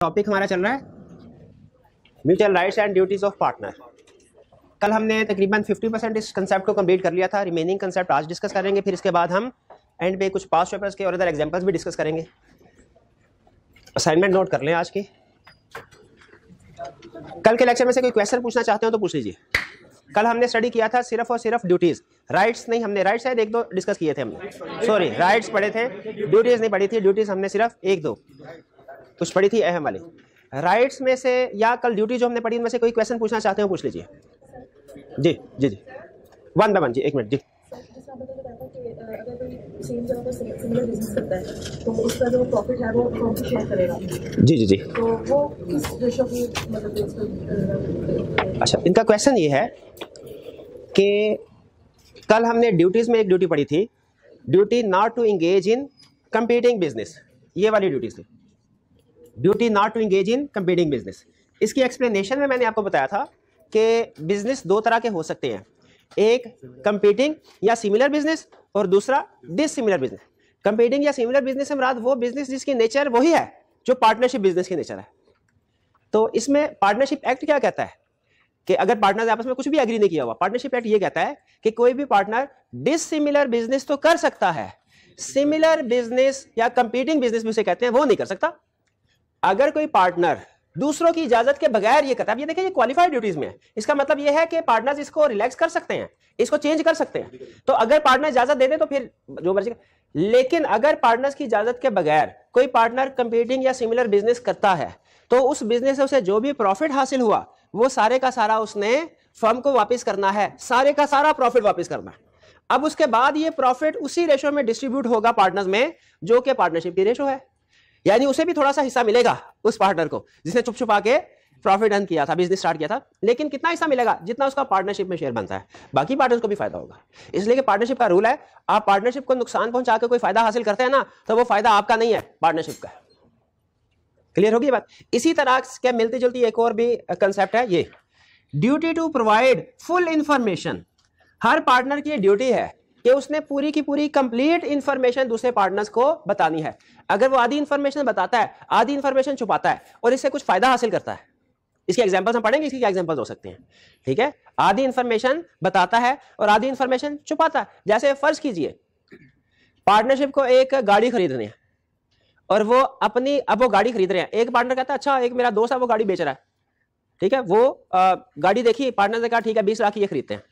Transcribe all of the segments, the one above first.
Topic हमारा चल रहा है mutual rights and duties of partner कल हमने तकरीबन 50 परसेंट इस कंसेप्ट को कंप्लीट कर लिया था रिमेनिंग कंसेप्ट आज डिस्कस करेंगे फिर इसके बाद हम एंड पे कुछ पास पेपर्स के और अदर एग्जांपल्स भी डिस्कस करेंगे असाइनमेंट नोट कर लें आज के कल के लेक्चर में से कोई क्वेश्चन पूछना चाहते हो तो पूछ लीजिए कल हमने स्टडी किया था सिर्फ और सिर्फ ड्यूटीज राइट्स नहीं हमने राइट्स शायद एक दो डिस्कस किए थे हमने सॉरी राइट्स पढ़े थे ड्यूटीज नहीं पढ़ी थी ड्यूटीज हमने सिर्फ एक दो कुछ पढ़ी थी अहम वाली राइट्स में से या कल ड्यूटी जो हमने पढ़ी उनमें से कोई क्वेश्चन पूछना चाहते हो पूछ लीजिए जी जी जी वन बाय वन जी एक मिनट जी जी जी जी अच्छा इनका क्वेश्चन ये है कि कल हमने ड्यूटीज़ में एक ड्यूटी पढ़ी थी duty not to engage in competing business ये वाली ड्यूटी थी duty not to engage in competing business इसकी एक्सप्लेनेशन में मैंने आपको बताया था कि बिजनेस दो तरह के हो सकते हैं एक कंपीटिंग या सिमिलर बिजनेस और दूसरा डिसिमिलर बिजनेस कंपीटिंग या सिमिलर बिजनेस से मुराद वो बिजनेस जिसकी नेचर वही है जो पार्टनरशिप बिजनेस की नेचर है तो इसमें पार्टनरशिप एक्ट क्या कहता है कि अगर पार्टनर आपस में कुछ भी एग्री नहीं किया हुआ पार्टनरशिप एक्ट ये कहता है कि कोई भी पार्टनर डिसिमिलर बिजनेस तो कर सकता है सिमिलर बिजनेस या कंपीटिंग बिजनेस भी उसे कहते हैं वो नहीं कर सकता अगर कोई पार्टनर दूसरों की इजाजत के बगैर ये करता है ये देखिए ये क्वालिफाइड ड्यूटीज में है इसका मतलब ये है कि पार्टनर्स इसको रिलैक्स कर सकते हैं इसको चेंज कर सकते हैं तो अगर पार्टनर इजाजत दे दे तो फिर जो मर्जी लेकिन अगर पार्टनर्स की इजाजत के बगैर कोई पार्टनर कंपीटिंग या सिमिलर बिजनेस करता है तो उस बिजनेस से उसे जो भी प्रॉफिट हासिल हुआ वो सारे का सारा उसने फर्म को वापस करना है सारे का सारा प्रॉफिट वापस करना है अब उसके बाद ये प्रॉफिट उसी रेशो में डिस्ट्रीब्यूट होगा पार्टनर्स में जो कि पार्टनरशिप की रेशो है यानी उसे भी थोड़ा सा हिस्सा मिलेगा उस पार्टनर को जिसने चुप छुपा के प्रॉफिट अर्न किया था बिजनेस स्टार्ट किया था लेकिन कितना हिस्सा मिलेगा जितना उसका पार्टनरशिप में शेयर बनता है बाकी पार्टनर्स को भी फायदा होगा इसलिए कि पार्टनरशिप का रूल है आप पार्टनरशिप को नुकसान पहुंचा के कोई फायदा हासिल करते हैं ना तो वो फायदा आपका नहीं है पार्टनरशिप का क्लियर होगी बात इसी तरह क्या मिलती जुलती एक और भी कंसेप्ट है ये duty to provide full information हर पार्टनर की ड्यूटी है कि उसने पूरी की पूरी कंप्लीट इंफॉर्मेशन दूसरे पार्टनर्स को बतानी है अगर वो आधी इंफॉर्मेशन बताता है आधी इंफॉर्मेशन छुपाता है और इससे कुछ फायदा हासिल करता है इसके एग्जाम्पल्स हम पढ़ेंगे इसकी क्या एग्जाम्पल्स हो सकते हैं ठीक है आधी इंफॉर्मेशन बताता है और आधी इंफॉर्मेशन छुपाता है जैसे फर्ज कीजिए पार्टनरशिप को एक गाड़ी खरीदनी है और वो अपनी अब वो गाड़ी खरीद रहे हैं एक पार्टनर कहता है अच्छा एक मेरा दोस्त है वो गाड़ी बेच रहा है ठीक है वो आ, गाड़ी देखी पार्टनर ने कहा ठीक है बीस लाख ये खरीदते हैं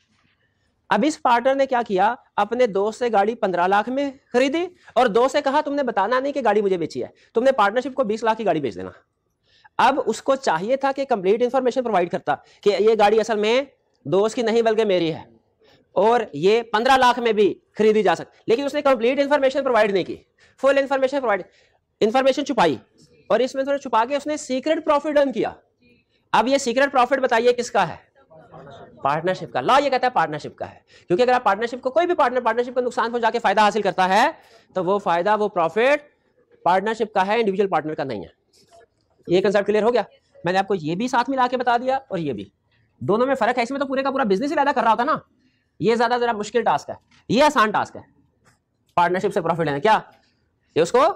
अब इस पार्टनर ने क्या किया अपने दोस्त से गाड़ी पंद्रह लाख में खरीदी और दोस्त से कहा तुमने बताना नहीं कि गाड़ी मुझे बेची है तुमने पार्टनरशिप को बीस लाख की गाड़ी बेच देना अब उसको चाहिए था कि कंप्लीट इंफॉर्मेशन प्रोवाइड करता कि ये गाड़ी असल में दोस्त की नहीं बल्कि मेरी है और ये पंद्रह लाख में भी खरीदी जा सकती लेकिन उसने कंप्लीट इंफॉर्मेशन प्रोवाइड नहीं की फुल इंफॉर्मेशन प्रोवाइड इंफॉर्मेशन छुपाई और इसमें थोड़ा छुपा के उसने सीक्रेट प्रॉफिट अर्न किया अब ये सीक्रेट प्रॉफिट बताइए किसका है पार्टनरशिप का लॉ ये कहता है पार्टनरशिप का है क्योंकि अगर आप पार्टनरशिप को कोई भी पार्टनर पार्टनरशिप का नुकसान पहुंचा के फायदा हासिल करता है तो वो फायदा वो प्रॉफिट पार्टनरशिप का है इंडिविजुअल पार्टनर का नहीं है ये कंसेप्ट क्लियर हो गया मैंने आपको ये भी साथ मिला के बता दिया और ये भी दोनों में फर्क है इसमें तो पूरे का पूरा बिजनेस ही पैदा कर रहा होता ना ये ज्यादा जरा मुश्किल टास्क है ये आसान टास्क है पार्टनरशिप से प्रॉफिट लेना क्या ये उसको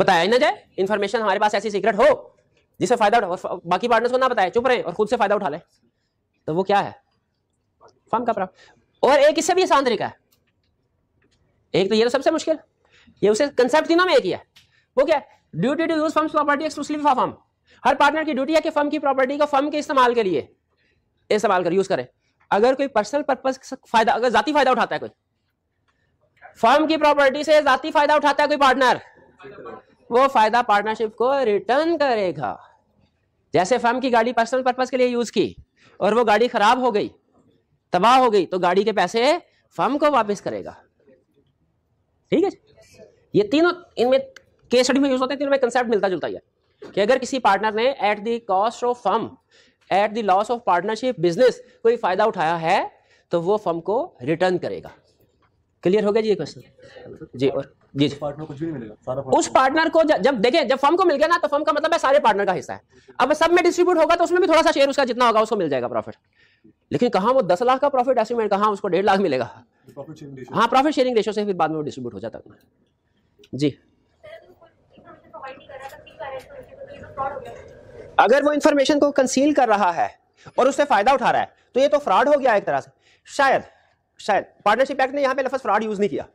बताया ही ना जाए इन्फॉर्मेशन हमारे पास ऐसी सीक्रेट हो जिसे फायदा उठा बाकी पार्टनर्स को ना बताए चुप रहे और खुद से फायदा उठा ले तो वो क्या है फॉर्म का प्रॉब्लम और एक इससे भी आसान तरीका है एक तो ये तो सबसे मुश्किल ये उसे कंसेप्ट तीनों में एक ही है वो क्या duty to use firm property exclusively for firm हर पार्टनर की ड्यूटी है कि फर्म की प्रॉपर्टी को फर्म के इस्तेमाल के लिए इस्तेमाल कर यूज करें अगर कोई पर्सनल पर्पज फायदा अगर जाती फायदा उठाता है कोई फर्म की प्रॉपर्टी से जाती फायदा उठाता है कोई पार्टनर वो फायदा पार्टनरशिप को रिटर्न करेगा जैसे फर्म की गाड़ी पर्सनल पर्पज के लिए यूज की और वो गाड़ी खराब हो गई तबाह हो गई तो गाड़ी के पैसे फर्म को वापस करेगा ठीक है ये तीनों इनमें केस स्टडी में यूज होते हैं तीनों में कंसेप्ट मिलता जुलता है कि अगर किसी पार्टनर ने at the cost of firm at the loss of partnership business कोई फायदा उठाया है तो वो फर्म को रिटर्न करेगा क्लियर हो गया जी क्वेश्चन जी और जी पार्टनर तो कुछ भी नहीं मिलेगा सारा उस पार्टनर को जब देखें जब फर्म को मिल गया ना तो फर्म का मतलब है सारे पार्टनर का हिस्सा है अब सब में डिस्ट्रीब्यूट होगा तो उसमें भी थोड़ा सा शेयर उसका जितना होगा उसको मिल जाएगा प्रॉफिट लेकिन कहा वो दस लाख का प्रॉफिट एस्टिमेट कहा उसको डेढ़ लाख मिलेगा तो हाँ प्रॉफिट शेयरिंग रेशो से फिर बाद में वो डिस्ट्रीब्यूट हो जाता है जी अगर वो इन्फॉर्मेशन को कंसील कर रहा है और उससे फायदा उठा रहा है तो ये तो फ्रॉड हो गया एक तरह से शायद शायद पार्टनरशिप एक्ट ने यहां पे लफज फ्रॉड यूज नहीं किया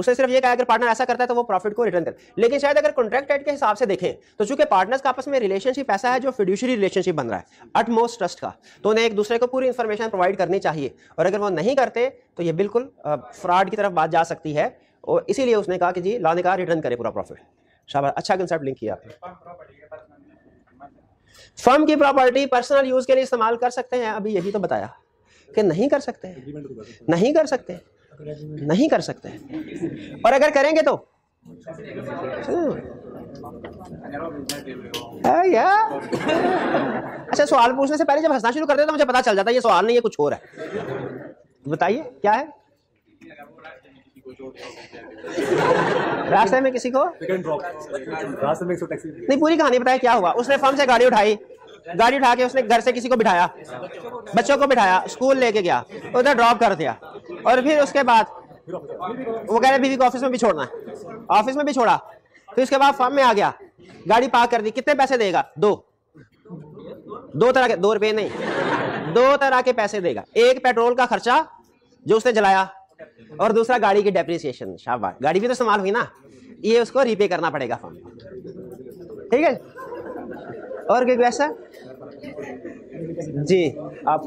उसने सिर्फ ये कहा अगर पार्टनर ऐसा करता है तो वो प्रॉफिट को रिटर्न कर लेकिन शायद अगर कॉन्ट्रैक्ट एक्ट के हिसाब से देखें तो चूंकि पार्टनर्स का आपस में रिलेशनशिप ऐसा है जो फिड्यूशरी रिलेशनशिप बन रहा है अटमोस्ट ट्रस्ट का तो उन्हें एक दूसरे को पूरी इन्फॉर्मेशन प्रोवाइड करनी चाहिए और अगर वो नहीं करते तो ये बिल्कुल फ्रॉड की तरफ बात जा सकती है और इसीलिए उसने कहा कि जी लाने ने कहा रिटर्न करे पूरा प्रॉफिट शाबाश अच्छा कंसेप्ट लिंक किया आपने फर्म की प्रॉपर्टी पर्सनल यूज के लिए इस्तेमाल कर सकते हैं अभी यही तो बताया कि नहीं कर सकते तो नहीं कर सकते नहीं कर सकते और अगर करेंगे तो हाँ। अच्छा सवाल पूछने से पहले जब हंसना शुरू करते तो मुझे पता चल जाता है ये सवाल नहीं है कुछ और है बताइए क्या है रास्ते में किसी को रास्ते में नहीं पूरी कहानी बताया क्या हुआ उसने फर्म से गाड़ी उठाई गाड़ी उठा के उसने घर से किसी को बिठाया बच्चों को बिठाया स्कूल लेके गया उधर ड्रॉप कर दिया और फिर उसके बाद वो कह रहे बीवी को ऑफिस में भी छोड़ना ऑफिस में भी छोड़ा फिर उसके बाद फॉर्म में आ गया गाड़ी पार्क कर दी कितने पैसे देगा दो दो तरह के दो रुपये नहीं दो तरह के पैसे देगा एक पेट्रोल का खर्चा जो उसने जलाया और दूसरा गाड़ी की डेप्रिसिएशन शाबाश गाड़ी भी तो इस्तेमाल हुई ना ये उसको रीपे करना पड़ेगा फॉर्म ठीक है और क्या क्वेश्चन जी आप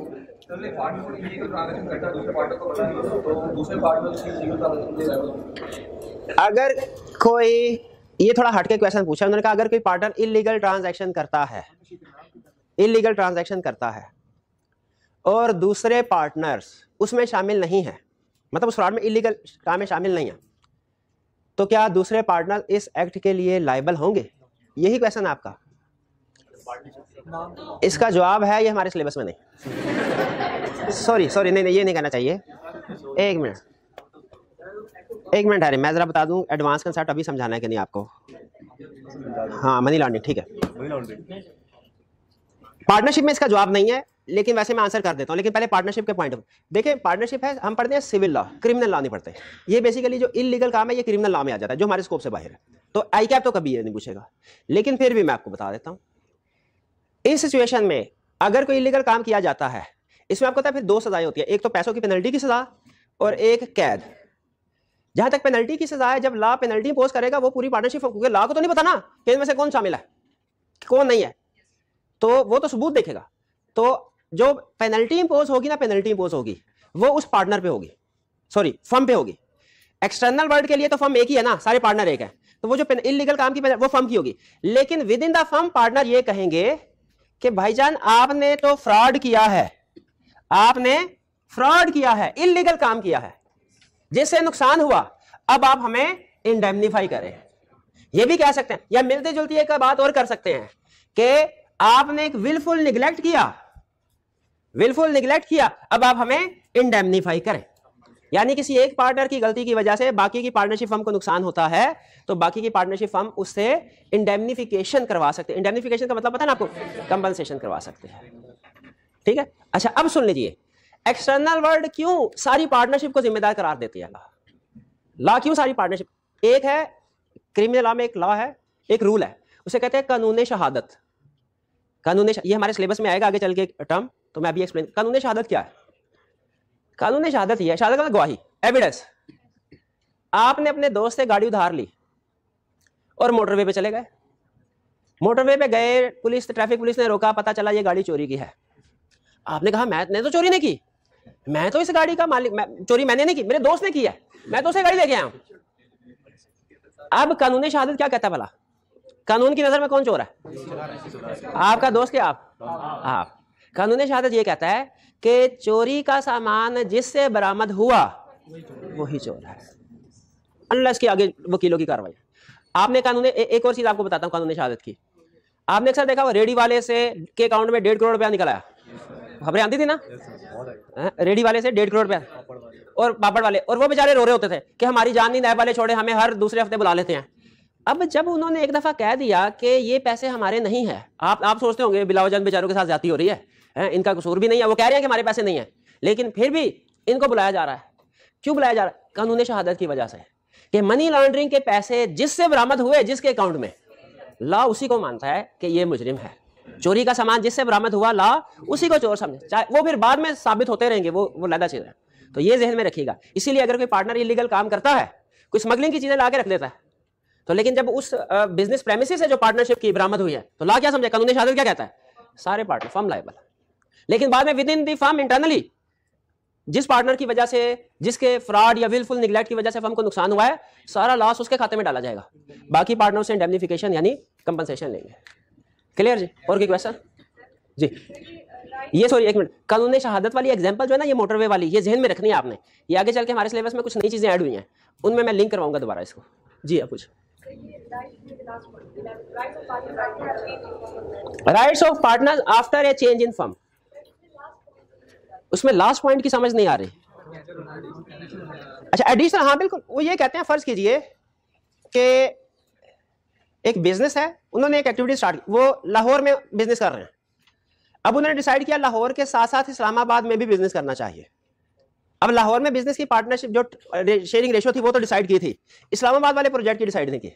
अगर कोई ये थोड़ा हटके क्वेश्चन पूछा उन्होंने कहा अगर कोई पार्टनर इलीगल ट्रांजैक्शन करता है इलीगल ट्रांजैक्शन करता है और दूसरे पार्टनर्स उसमें शामिल नहीं है मतलब उस फ्रॉड में इलीगल काम में शामिल नहीं है तो क्या दूसरे पार्टनर इस एक्ट के लिए लाइबल होंगे यही क्वेश्चन आपका इसका जवाब है ये हमारे सिलेबस में नहीं सॉरी सॉरी नहीं नहीं ये नहीं कहना चाहिए एक मिनट एक मिनट अरे मैं ज़रा बता दूं एडवांस कंसेप्ट अभी समझाना है कि नहीं आपको हाँ मनी लॉन्ड्रिंग ठीक है पार्टनरशिप में इसका जवाब नहीं है लेकिन वैसे मैं आंसर कर देता हूँ लेकिन पहले पार्टनरशिप के पॉइंट देखिए पार्टनरशिप है हम पढ़ते हैं सिविल लॉ क्रिमिनल लॉ नहीं पढ़ते ये बेसिकली जो इलीगल काम है ये क्रिमिनल लॉ में आ जाता है जो हमारे स्कोप से बाहर है तो आई कैप तो कभी ये नहीं पूछेगा लेकिन फिर भी मैं आपको बता देता हूँ इस सिचुएशन में अगर कोई इलीगल काम किया जाता है इसमें आपको पता है फिर दो सजाएं होती है एक तो पैसों की पेनल्टी की सजा और एक कैद जहां तक पेनल्टी की सजा है जब लॉ पेनल्टी इंपोज करेगा वो पूरी पार्टनरशिप क्योंकि लॉ को तो नहीं पता ना कि इनमें से कौन शामिल है कौन नहीं है तो वो तो सबूत देखेगा तो जो पेनल्टी इंपोज होगी ना पेनल्टी इंपोज होगी वो उस पार्टनर पे होगी सॉरी फर्म पे होगी एक्सटर्नल वर्ल्ड के लिए तो फर्म एक ही है ना सारे पार्टनर एक है तो वो जो इलीगल काम की वो फर्म की होगी लेकिन within the firm partner ये कहेंगे कि भाईजान आपने तो फ्रॉड किया है आपने फ्रॉड किया है इलीगल काम किया है जिससे नुकसान हुआ अब आप हमें इंडेमनीफाई करें यह भी कह सकते हैं या मिलते जुलती एक बात और कर सकते हैं कि आपने एक विलफुल निग्लेक्ट किया विलफुल निग्लेक्ट किया अब आप हमें इंडेमनीफाई करें यानी किसी एक पार्टनर की गलती की वजह से बाकी की पार्टनरशिप फर्म को नुकसान होता है तो बाकी की पार्टनरशिप फर्म उससे इंडेमनिफिकेशन करवा सकते हैं इंडेमनिफिकेशन का मतलब पता है ना आपको कंपनसेशन करवा सकते हैं ठीक है अच्छा अब सुन लीजिए एक्सटर्नल वर्ल्ड क्यों सारी पार्टनरशिप को जिम्मेदार करार देती है लॉ ला क्यों सारी पार्टनरशिप एक है क्रिमिनल लॉ में एक लॉ है एक रूल है उसे कहते हैं कानून शहादत कानून ये हमारे सिलेबस में आएगा आगे चल के टर्म तो मैं अभी एक्सप्लेन कानून शहादत क्या है कालू ने शहादत है शहादत का मतलब गवाही एविडेंस आपने अपने दोस्त से गाड़ी उधार ली और मोटरवे पे चले गए मोटरवे पे गए पुलिस ट्रैफिक पुलिस ने रोका पता चला ये गाड़ी चोरी की है आपने कहा मैंने तो चोरी नहीं की मैं तो इस गाड़ी का मालिक मैं, चोरी मैंने नहीं की मेरे दोस्त ने की है मैं तो उसे गाड़ी लेके आया हूं अब कानूनी शहादत क्या कहता भला कानून की नजर में कौन चोर है आपका दोस्त क्या आप कानूनी शहादत ये कहता है कि चोरी का सामान जिससे बरामद हुआ वही चोर है अनलस की आगे वकीलों की कार्रवाई आपने कानून एक और चीज़ आपको बताता हूँ कानून शहादत की आपने अक्सर देखा हुआ रेडी वाले से के अकाउंट में डेढ़ करोड़ रुपया निकला खबरें आती थी ना रेडी वाले से डेढ़ करोड़ रुपया और पापड़ वाले और वो बेचारे रो रहे होते थे कि हमारी जान नहीं नए वाले छोड़े हमें हर दूसरे हफ्ते बुला लेते हैं अब जब उन्होंने एक दफ़ा कह दिया कि ये पैसे हमारे नहीं है आप आप सोचते होंगे बिलावजन बेचारों के साथ जाती हो रही है है इनका कसूर भी नहीं है वो कह रहे हैं कि हमारे पैसे नहीं है लेकिन फिर भी इनको बुलाया जा रहा है क्यों बुलाया जा रहा है कानून शहादत की वजह से कि मनी लॉन्ड्रिंग के पैसे जिससे बरामद हुए जिसके अकाउंट में ला उसी को मानता है कि ये मुजरिम है चोरी का सामान जिससे बरामद हुआ ला उसी को चोर समझे चाहे वो फिर बाद में साबित होते रहेंगे वो वो लदा चीज़ है तो ये जहन में रखिएगा इसीलिए अगर कोई पार्टनर इलीगल काम करता है कोई स्मगलिंग की चीज़ें ला के रख देता है तो लेकिन जब उस बिजनेस प्रेमिस से जो पार्टनरशिप की बरामद हुई है तो ला क्या समझे कानूनी शहादत क्या कहता है सारे पार्टनर फॉर्म लाइबल लेकिन बाद में within the firm internally जिस पार्टनर की वजह से जिसके फ्रॉड या विलफुल निगलेक्ट की वजह से फर्म को नुकसान हुआ है सारा लॉस उसके खाते में डाला जाएगा बाकी पार्टनर से इंडेमनिफिकेशन यानी कंपनसेशन लेंगे क्लियर जी और कोई क्वेश्चन जी ये सॉरी एक मिनट कानून शहादत वाली एग्जाम्पल जो है ना ये मोटरवे वाली ये जहन में रखनी है आपने ये आगे चल के हमारे सिलेबस में कुछ नई चीज़ें ऐड हुई हैं उनमें मैं लिंक करवाऊंगा दोबारा इसको जी आप कुछ rights of partner after a change in firm उसमें लास्ट पॉइंट की समझ नहीं आ रही अच्छा एडिशनल हाँ बिल्कुल वो ये कहते हैं फर्ज कीजिए कि एक बिजनेस है उन्होंने एक एक्टिविटी स्टार्ट की वो लाहौर में बिजनेस कर रहे हैं अब उन्होंने डिसाइड किया लाहौर के साथ साथ इस्लामाबाद में भी बिजनेस करना चाहिए अब लाहौर में बिजनेस की पार्टनरशिप जो शेयरिंग रेशो थी वो तो डिसाइड की थी इस्लामाबाद वाले प्रोजेक्ट की डिसाइड नहीं की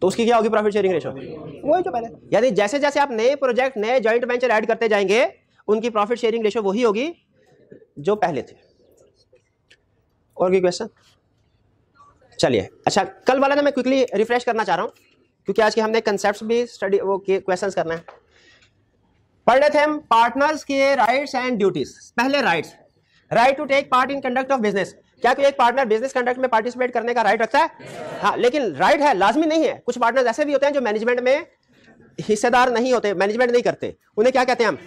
तो उसकी क्या होगी प्रॉफिट शेयरिंग रेशो वही जो तो पहले यानी जैसे जैसे आप नए प्रोजेक्ट नए ज्वाइंट वेंचर ऐड करते जाएंगे उनकी प्रॉफिट शेयरिंग रेशो वही होगी जो पहले थी और कोई क्वेश्चन चलिए अच्छा कल वाला ना मैं क्विकली रिफ्रेश करना चाह रहा हूँ क्योंकि आज के हमने कंसेप्ट भी स्टडी वो क्वेश्चन करना है पढ़ रहे थे हम पार्टनर्स के राइट्स एंड ड्यूटीज पहले rights right to take part in conduct of business क्या कोई एक पार्टनर बिजनेस कंडक्ट में पार्टिसिपेट करने का राइट रखता है हाँ लेकिन राइट है लाजमी नहीं है कुछ पार्टनर्स ऐसे भी होते हैं जो मैनेजमेंट में हिस्सेदार नहीं होते मैनेजमेंट नहीं करते उन्हें क्या कहते हैं हम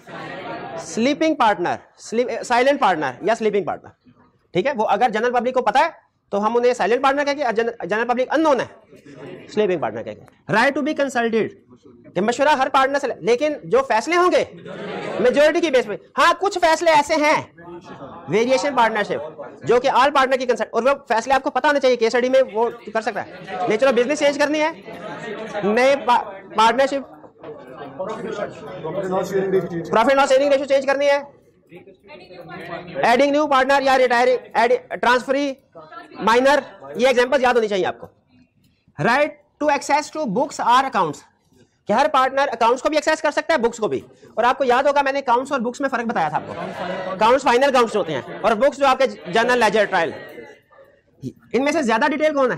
स्लीपिंग पार्टनर साइलेंट पार्टनर या स्लीपिंग पार्टनर ठीक है वो अगर जनरल पब्लिक को पता है तो हम उन्हें साइलेंट पार्टनर कहेंगे जनरल पब्लिक अनोन है स्लीपिंग पार्टनर कहेंगे राइट टू बी कंसल्टेड कि मशुरा हर पार्टनर से लेकिन जो फैसले होंगे मेजोरिटी की बेस पे हाँ कुछ फैसले ऐसे हैं वेरिएशन पार्टनरशिप जो कि ऑल पार्टनर की और वो फैसले आपको पता होना चाहिए केस स्टडी में वो कर सकता है नेचर ऑफ बिजनेस चेंज करनी है नए partnership profit loss earning ratio change करनी है एडिंग न्यू पार्टनर या रिटायरिंग ट्रांसफरी माइनर ये एग्जाम्पल याद होनी चाहिए आपको right to access to books or accounts कि हर पार्टनर अकाउंट्स को भी एक्सेस कर सकता है बुक्स को भी और आपको याद होगा मैंने अकाउंट्स और बुक्स में फर्क बताया था आपको अकाउंट्स फाइनल अकाउंट्स होते हैं और बुक्स जो आपके जनरल लेजर ट्रायल इनमें से ज्यादा डिटेल कौन है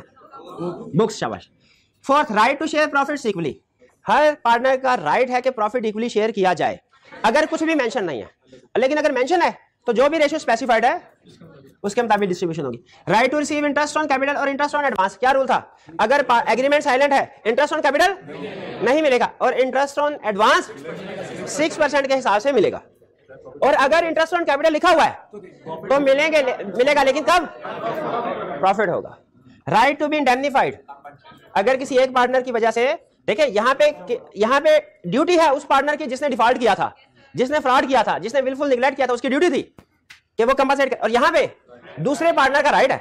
बुक्स शाबाश fourth right to share profit equally हर पार्टनर का राइट है कि प्रॉफिट इक्वली शेयर किया जाए अगर कुछ भी मेंशन नहीं है लेकिन अगर मेंशन है तो जो भी रेशियो स्पेसिफाइड है उसके मुताबिक डिस्ट्रीब्यूशन होगी right to receive interest on capital और इंटरेस्ट ऑन एडवांस क्या रूल था अगर एग्रीमेंट साइलेंट है इंटरेस्ट ऑन कैपिटल नहीं मिलेगा और interest on advance six percent के हिसाब से मिलेगा और अगर इंटरेस्ट ऑन कैपिटल लिखा हुआ है तो मिलेंगे मिलेगा लेकिन कब प्रॉफिट होगा राइट टू बी इंडेमनीफाइड अगर किसी एक पार्टनर की वजह से देखिए यहाँ पे यहाँ पे ड्यूटी है उस पार्टनर की जिसने डिफॉल्ट किया था जिसने फ्रॉड किया था जिसने विलफुल निगलेक्ट किया था उसकी ड्यूटी थी कि वो कंपनसेट और यहाँ पे दूसरे पार्टनर का राइट है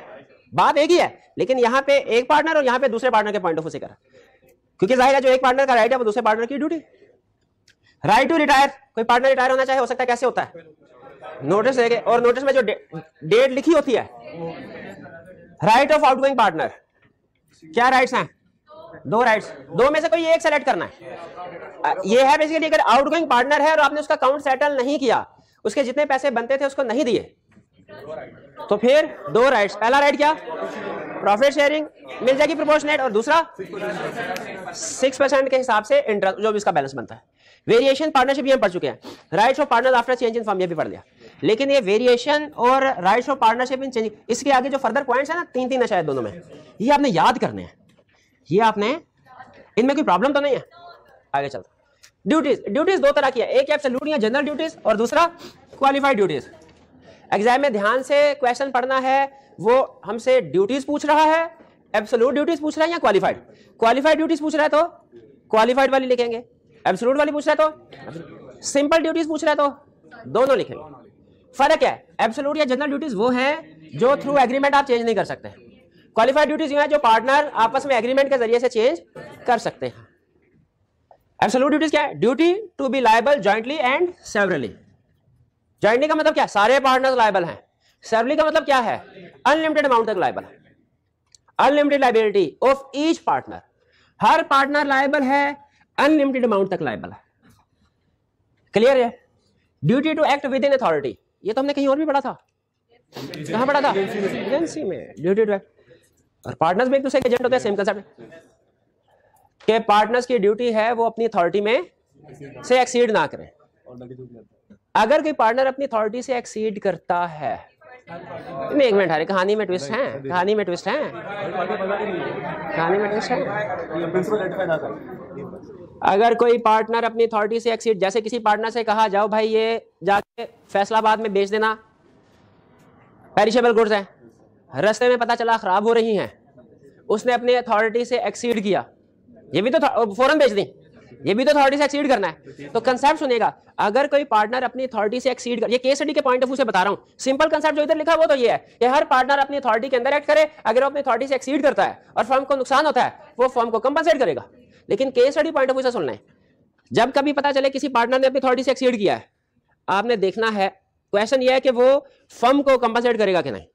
बात एक ही है लेकिन यहाँ पे एक पार्टनर और यहाँ पे दूसरे पार्टनर के पॉइंट ऑफ व्यू से कर क्योंकि जाहिर है जो एक पार्टनर का राइट है वो दूसरे पार्टनर की ड्यूटी राइट टू रिटायर कोई पार्टनर रिटायर होना चाहे हो सकता है कैसे होता है नोटिस देखे और नोटिस में जो डेट लिखी होती है राइट ऑफ आउटगोइंग पार्टनर क्या राइट्स हैं दो राइट्स दो में से कोई एक सेलेक्ट करना है ये है बेसिकली अगर आउटगोइंग पार्टनर है और आपने उसका अकाउंट सेटल नहीं किया उसके जितने पैसे बनते थे उसको नहीं दिए तो फिर दो राइट्स पहला राइट क्या प्रॉफिट शेयरिंग मिल जाएगी प्रोपोर्शनेट और दूसरा सिक्स परसेंट के हिसाब से इंटरेस्ट जो भी इसका बैलेंस बनता है वेरिएशन पार्टनरशिप ये हम पढ़ चुके हैं rights of partner after change in form ये भी पढ़ लिया लेकिन ये वेरिएशन और rights of partnership in change इसके आगे जो फर्दर पॉइंट्स है ना तीन तीन है शायद दोनों में ये आपने याद करने हैं ये आपने इनमें कोई प्रॉब्लम तो नहीं है आगे चलते ड्यूटीज ड्यूटीज दो तरह की है एक एब्सोल्यूट या जनरल ड्यूटीज और दूसरा क्वालिफाइड ड्यूटीज एग्जाम में ध्यान से क्वेश्चन पढ़ना है वो हमसे ड्यूटीज पूछ रहा है एब्सोलूट ड्यूटीज पूछ रहा है या क्वालिफाइड क्वालिफाइड ड्यूटीज पूछ रहा है तो क्वालिफाइड वाली लिखेंगे एब्सोलूट वाली पूछ रहा है तो सिंपल ड्यूटीज पूछ रहा है तो दोनों लिखेंगे फर्क है एब्सोलूट या जनरल ड्यूटीज वो है जो थ्रू एग्रीमेंट आप चेंज नहीं कर सकते क्वालिफाइड ड्यूटीज यू है जो पार्टनर आपस में एग्रीमेंट के जरिए से चेंज कर सकते हैं एब्सोल्यूट ड्यूटीज क्या है duty to be liable jointly and severally jointly का मतलब क्या सारे पार्टनर लाइबल हैं सेवरली का मतलब क्या है अनलिमिटेड अमाउंट तक लाइबल है unlimited liability of each partner हर पार्टनर लाइबल है अनलिमिटेड अमाउंट तक लाइबल है क्लियर है duty to act within authority ये तो हमने कहीं और भी पढ़ा था कहाँ पढ़ा था एजेंसी में ड्यूटी टू एक्ट और पार्टनर्स भी एक दूसरे के एजेंट होते हैं सेम कंसेप्ट के पार्टनर्स की ड्यूटी है वो अपनी अथॉरिटी में से एक्सीड ना करें अगर कोई पार्टनर अपनी अथॉरिटी से एक्सीड करता है नहीं एक मिनट अरे कहानी में ट्विस्ट है कहानी में ट्विस्ट है कहानी में ट्विस्ट है अगर कोई पार्टनर अपनी अथॉरिटी से एक्सीड जैसे किसी पार्टनर से कहा जाओ भाई ये जाके फैसलाबाद में बेच देना पेरिशेबल गुड्स है रस्ते में पता चला खराब हो रही हैं उसने अपनी अथॉरिटी से एक्सीड किया ये भी तो फौरन बेच दी ये भी तो अथॉरिटी से एक्सीड करना है तो कंसेप्ट सुनेगा अगर कोई पार्टनर अपनी अथॉरिटी से एक्सीड कर ये केस स्टडी के पॉइंट ऑफ व्यू से बता रहा हूँ सिंपल कंसेप्ट जो इधर लिखा वो तो ये है कि हर पार्टनर अपनी अथॉरिटी के अंदर एक्ट करे अगर वो अपनी अथॉरिटी से एक्सीड करता है और फर्म को नुकसान होता है वो फर्म को कंपनसेट करेगा लेकिन case study point of view से सुनना है जब कभी पता चले किसी पार्टनर ने अपनी अथॉरिटी से एक्सीड किया है आपने देखना है क्वेश्चन यह है कि वो फर्म को कंपनसेट करेगा कि नहीं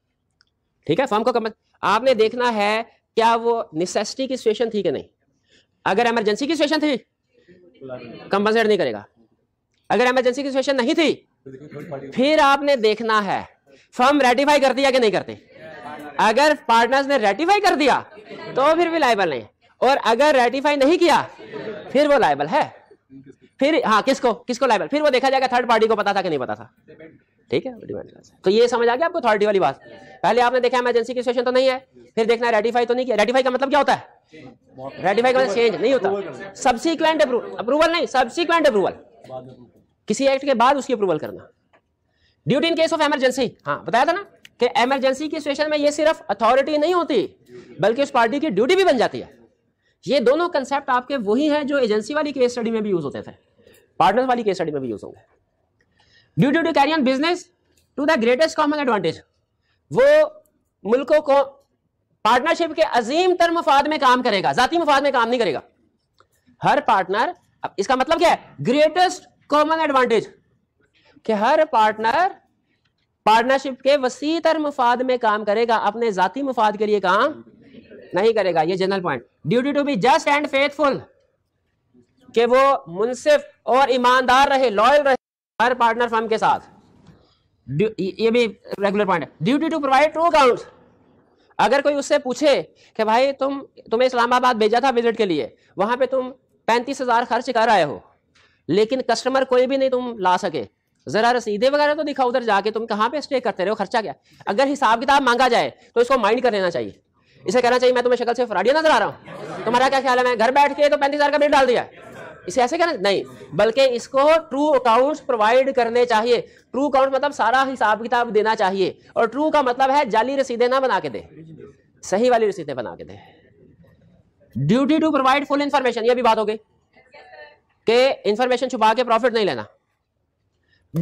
ठीक है फॉर्म को कम आपने देखना है क्या वो निसेसिटी की सिचुएशन थी कि नहीं अगर इमरजेंसी की सिचुएशन थी कंपनसेट नहीं करेगा अगर इमरजेंसी की सिचुएशन नहीं थी फिर आपने देखना है फॉर्म रेटिफाई कर दिया कि नहीं करते अगर पार्टनर्स ने रेटिफाई कर दिया तो फिर भी लाइबल नहीं और अगर रेटिफाई नहीं किया फिर वो लाइबल है फिर हाँ किसको किसको लाइबल फिर वो देखा जाएगा थर्ड पार्टी को पता था कि नहीं पता था ठीक है डिमांड क्लास तो ये समझ आ गया आपको अथॉरिटी वाली बात पहले आपने देखा इमरजेंसी की सिचुएशन तो नहीं है फिर देखना रेटिफाई तो नहीं किया रेटिफाई का मतलब क्या होता है रेटिफाई का मतलब चेंज नहीं होता सब्सिक्वेंट अप्रूवल नहीं सब्सिक्वेंट अप्रूवल किसी एक्ट के बाद उसकी अप्रूवल करना duty in case of emergency हाँ बताया था ना कि एमरजेंसी की सिचुएशन में ये सिर्फ अथॉरिटी नहीं होती बल्कि उस पार्टी की ड्यूटी भी बन जाती है ये दोनों कंसेप्ट आपके वही हैं जो एजेंसी वाली केस स्टडी में भी यूज होते थे पार्टनर वाली केस स्टडी में भी यूज होंगे duty to carry on business to the greatest common advantage वो मुल्कों को पार्टनरशिप के अजीम तर मफाद में काम करेगा जाती मफाद में काम नहीं करेगा हर पार्टनर इसका मतलब क्या है ग्रेटेस्ट कॉमन एडवांटेज कि हर पार्टनर पार्टनरशिप के वसी तर मफाद में काम करेगा अपने जाति मफाद के लिए काम नहीं करेगा ये general point duty to be just and faithful के वो मुनसिफ और ईमानदार रहे लॉयल रहे हर पार्टनर फर्म के साथ ये भी रेगुलर पॉइंट है duty to provide true account अगर कोई उससे पूछे कि भाई तुम तुम्हें इस्लामाबाद भेजा था विजिट के लिए वहां पे तुम पैंतीस हजार खर्च कर आए हो लेकिन कस्टमर कोई भी नहीं तुम ला सके जरा रसीदे वगैरह तो दिखा उधर जाके तुम कहाँ पे स्टे करते रहे हो खर्चा क्या अगर हिसाब किताब मांगा जाए तो इसको माइंड कर लेना चाहिए इसे कहना चाहिए मैं तुम्हें शक्ल से फ्राडिया नजर आ रहा हूँ तुम्हारा क्या ख्याल है मैं घर बैठ के तो पैंतीस हजार का बिल डाल दिया इसे ऐसे करना नहीं बल्कि इसको ट्रू अकाउंट्स प्रोवाइड करने चाहिए ट्रू अकाउंट मतलब सारा हिसाब किताब देना चाहिए और ट्रू का मतलब है जाली रसीदें ना बना के दे सही वाली रसीदें बना के दे duty to provide full information ये भी बात हो गई कि इंफॉर्मेशन छुपा के प्रॉफिट नहीं लेना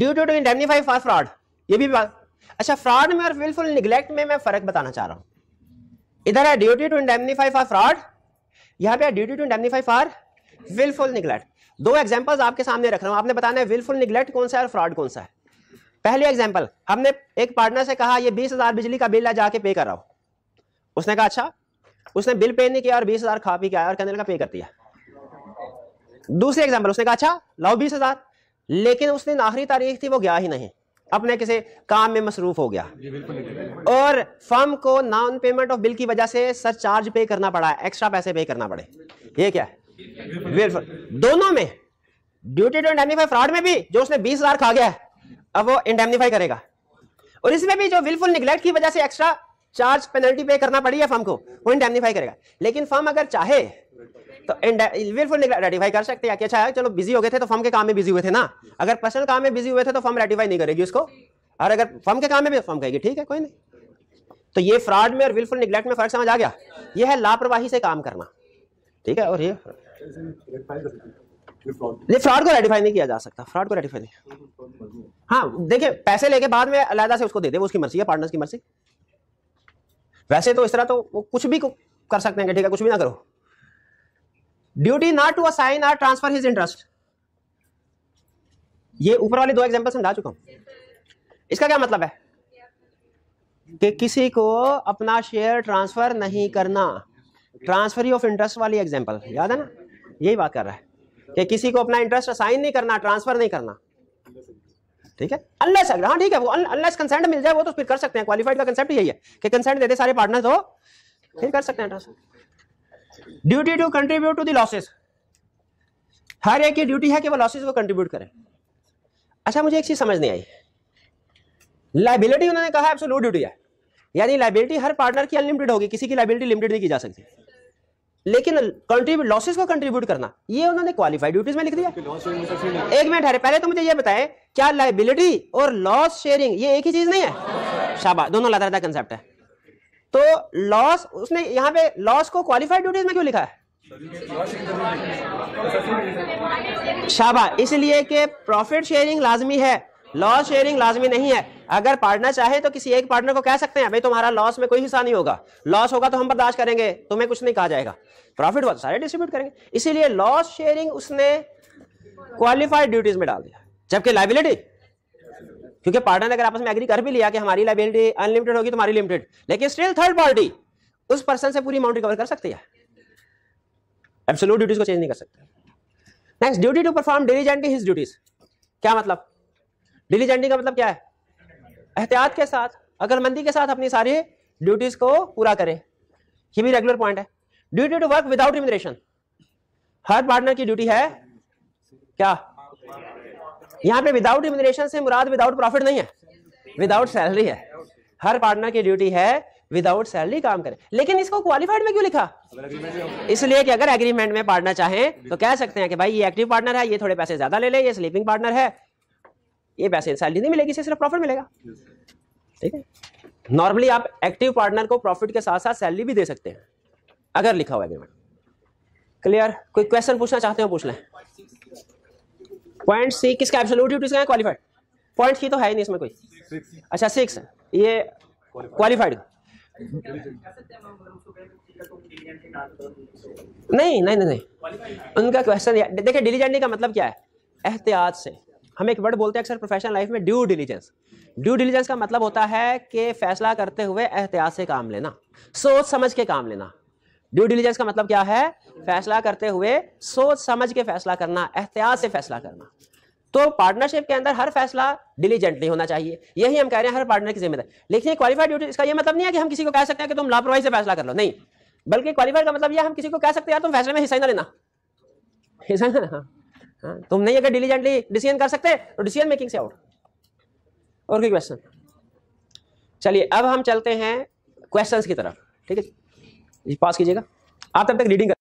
duty to indemnify for fraud ये भी बात अच्छा फ्रॉड में और विलफुल निगलेक्ट में मैं फर्क बताना चाह रहा हूं इधर है duty to indemnify for fraud यहां पे duty to indemnify for wilful neglect दो एग्जाम्पल्स आपके सामने रख रहा हूँ आपने बताना है विलफुल निगलेक्ट कौन सा है और फ्रॉड कौन सा है पहले एग्जाम्पल हमने एक पार्टनर से कहा ये बीस हज़ार बिजली का बिल है जाके पे कर रहा हूं उसने कहा अच्छा उसने बिल पे नहीं किया और बीस हज़ार खा पी के आया और कहने का पे कर दिया दूसरे एग्जाम्पल उसने कहा अच्छा लाओ बीस हज़ार लेकिन उस दिन आखिरी तारीख थी वो गया ही नहीं अपने किसी काम में मसरूफ हो गया और फर्म को नॉन पेमेंट ऑफ बिल की वजह से सर चार्ज पे करना पड़ा एक्स्ट्रा पैसे पे करना पड़े ये क्या है दोनों में ड्यूटी टू इंडेमनीफाई फ्रॉड में भी जो उसने बीस हजार खा गया है अब वो इंडेमनीफाई करेगा और इसमें भी जो विलफुल निगलेक्ट की वजह से एक्स्ट्रा चार्ज पेनल्टी पे करना पड़ी है फर्म को वो इंडेमनीफाई करेगा लेकिन फर्म अगर चाहे तो विलफुल रेटिफाई कर सकते हैं कि अच्छा है चलो बिजी हो गए थे तो फर्म के काम में बिजी हुए थे ना अगर पर्सनल काम में बिजी हुए थे तो फर्म रेटिफाई नहीं करेगी उसको और अगर फर्म के काम में भी फर्म तो कहेगी ठीक है कोई नहीं तो ये फ्रॉड में और विलफुल निगलेक्ट में फर्क समझ आ गया ये है लापरवाही से काम करना ठीक है और ये नहीं फ्रॉड को रेटिफाई नहीं किया जा सकता फ्रॉड को रेटिफाई नहीं हाँ देखिए पैसे लेके बाद में अलहदा से उसको दे दे वो उसकी मर्जी है पार्टनर्स की मर्जी वैसे तो इस तरह तो वो कुछ भी कर सकते हैं ठीक है कुछ भी ना करो duty not to assign or transfer his interest ये ऊपर वाली दो एग्जाम्पल समझा चुका हूं इसका क्या मतलब है कि किसी को अपना शेयर ट्रांसफर नहीं करना ट्रांसफर ऑफ इंटरेस्ट वाली एग्जाम्पल याद है ना यही बात कर रहा है कि किसी को अपना इंटरेस्ट असाइन नहीं करना ट्रांसफर नहीं करना ठीक है अनलेस हाँ ठीक है वो अनलेस कंसेंट मिल जाए वो तो फिर कर सकते हैं क्वालिफाइड का कंसेप्ट यही है कि कंसेंट देते सारे पार्टनर तो फिर कर सकते हैं transfer duty to contribute to the losses हर एक की ड्यूटी है कि वो लॉसेज को कंट्रीब्यूट करें अच्छा मुझे एक चीज समझ नहीं आई लाइबिलिटी उन्होंने कहा एब्सोलूट ड्यूटी है यानी लाइबिलिटी हर पार्टनर की अनलिमिटेड होगी किसी की लाइबिलिटी लिमिटेड नहीं की जा सकती लेकिन कंट्रीब्यूट लॉसेस को कंट्रीब्यूट करना ये उन्होंने क्वालिफाइड ड्यूटीज में लिख दिया एक मिनट हरे पहले तो मुझे ये बताएं क्या लाइबिलिटी और लॉस शेयरिंग ये एक ही चीज नहीं है शाबा दोनों अलग अलग कंसेप्ट है तो लॉस उसने यहाँ पे लॉस को क्वालिफाइड ड्यूटीज में क्यों लिखा है शाबा इसलिए कि प्रॉफिट शेयरिंग लाजमी है लॉस शेयरिंग लाजमी नहीं है अगर पार्टनर चाहे तो किसी एक पार्टनर को कह सकते हैं भाई तुम्हारा लॉस में कोई हिस्सा नहीं होगा लॉस होगा तो हम बर्दाश्त करेंगे तुम्हें कुछ नहीं कहा जाएगा प्रॉफिट हुआ तो सारे डिस्ट्रीब्यूट करेंगे इसीलिए लॉस शेयरिंग उसने क्वालिफाइड ड्यूटीज में डाल दिया जबकि लाइबिलिटी क्योंकि पार्टनर ने अगर आपस में एग्री कर भी लिया कि हमारी लाइबिलिटी अनलिमिटेड होगी तुम्हारी तो लिमिटेड लेकिन स्टिल थर्ड पार्टी उस पर्सन से पूरी अमाउंट रिकवर कर सकती है एब्सोल्यूट ड्यूटीज को चेंज नहीं कर सकते next duty to perform diligently his duties क्या मतलब डिलीजेंटली का मतलब क्या है एहतियात के साथ अकलमंदी के साथ अपनी सारी ड्यूटीज को पूरा करें ये भी रेगुलर पॉइंट है duty to work without remuneration हर पार्टनर की ड्यूटी है क्या यहाँ पे विदाउट रिमिनेशन से मुराद विदाउट प्रॉफिट नहीं है विदाउट सैलरी है हर पार्टनर की ड्यूटी है विदाउट सैलरी काम करें लेकिन इसको क्वालिफाइड में क्यों लिखा इसलिए कि अगर एग्रीमेंट में पार्टनर चाहें तो कह सकते हैं कि भाई ये एक्टिव पार्टनर है ये थोड़े पैसे ज्यादा ले लें ये स्लीपिंग पार्टनर है ये पैसे सैलरी नहीं मिलेगी इसे सिर्फ प्रॉफिट मिलेगा ठीक है नॉर्मली आप एक्टिव पार्टनर को प्रॉफिट के साथ साथ सैलरी भी दे सकते हैं अगर लिखा हुआ एग्रीमेंट क्लियर कोई क्वेश्चन पूछना चाहते हो पूछ लें पॉइंट सी किसका एब्सोल्यूट ड्यूटीज का क्वालिफाइड पॉइंट की तो है ही नहीं इसमें कोई अच्छा सिक्स ये क्वालिफाइड नहीं नहीं नहीं, नहीं। उनका क्वेश्चन देखिए डिलीजेंटी का मतलब क्या है एहतियात से हम एक वर्ड बोलते हैं अक्सर प्रोफेशनल लाइफ में ड्यू डिलीजेंस ड्यू डिलीजेंस का मतलब होता है कि फैसला करते हुए एहतियात से काम लेना सोच समझ के काम लेना ड्यू डिलीजेंस का मतलब क्या है फैसला करते हुए सोच समझ के फैसला करना एहतियात से फैसला करना तो पार्टनरशिप के अंदर हर फैसला डिलीजेंटली होना चाहिए यही हम कह रहे हैं हर पार्टनर की जिम्मेदारी लेकिन क्वालिफाइड ड्यू इसका यह मतलब नहीं है कि हम किसी को कह सकते हैं कि तुम लापरवाही से फैसला कर लो नहीं बल्कि क्वालिफाइड का मतलब यह हम किसी को कह सकते हैं यार तुम फैसले में हिस्सा ना लेना हिस्सा ना हाँ तुम नहीं अगर डिलीजेंटली डिसीजन कर सकते तो डिसीजन मेकिंग से आउट और कोई क्वेश्चन चलिए अब हम चलते हैं क्वेश्चंस की तरफ ठीक है पास कीजिएगा आप तब तक रीडिंग